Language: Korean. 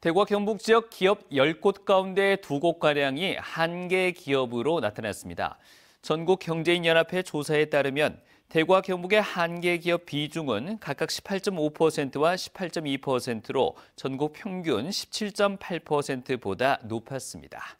대구와 경북 지역 기업 10곳 가운데 2곳가량이 한계 기업으로 나타났습니다. 전국경제인연합회 조사에 따르면 대구와 경북의 한계 기업 비중은 각각 18.5%와 18.2%로 전국 평균 17.8%보다 높았습니다.